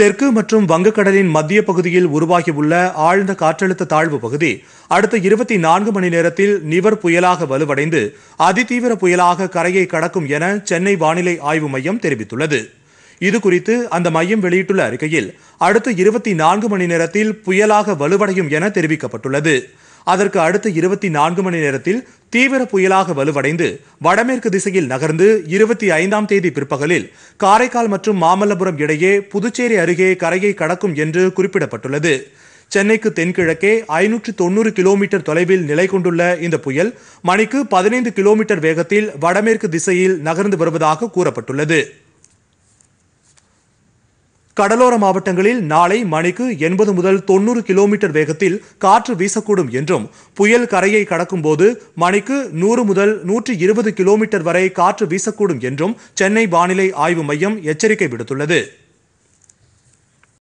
தெற்கு மற்றும் வங்கக்கடலின் மத்திய பகுதியில் உருவாகியுள்ள ஆழ்ந்த காற்றழுத்த தாழ்வு பகுதி அடுத்த இருபத்தி நான்கு மணி நேரத்தில் நிவர் புயலாக வலுவடைந்து அதிதீவிர புயலாக கரையை கடக்கும் என சென்னை வானிலை ஆய்வு மையம் தெரிவித்துள்ளது இது குறித்து அந்த மையம் வெளியிட்டுள்ள அறிக்கையில் அடுத்த இருபத்தி நான்கு மணி நேரத்தில் புயலாக வலுவடையும் என தெரிவிக்கப்பட்டுள்ளது அதற்கு அடுத்த இருபத்தி நான்கு மணி நேரத்தில் தீவிர புயலாக வலுவடைந்து வடமேற்கு திசையில் நகர்ந்து இருபத்தி ஐந்தாம் தேதி பிற்பகலில் காரைக்கால் மற்றும் மாமல்லபுரம் இடையே புதுச்சேரி அருகே கரையை கடக்கும் என்று குறிப்பிடப்பட்டுள்ளது சென்னைக்கு தென்கிழக்கே ஐநூற்று தொண்ணூறு கிலோமீட்டர் தொலைவில் நிலை கொண்டுள்ள இந்த புயல் மணிக்கு பதினைந்து கிலோமீட்டர் வேகத்தில் வடமேற்கு திசையில் நகர்ந்து வருவதாக கூறப்பட்டுள்ளது கடலோர மாவட்டங்களில் நாளை மணிக்கு எண்பது முதல் தொண்ணூறு கிலோமீட்டர் வேகத்தில் காற்று வீசக்கூடும் என்றும் புயல் கரையை கடக்கும்போது மணிக்கு நூறு முதல் நூற்றி இருபது கிலோமீட்டர் வரை காற்று வீசக்கூடும் என்றும் சென்னை வானிலை ஆய்வு மையம் எச்சரிக்கை விடுத்துள்ளது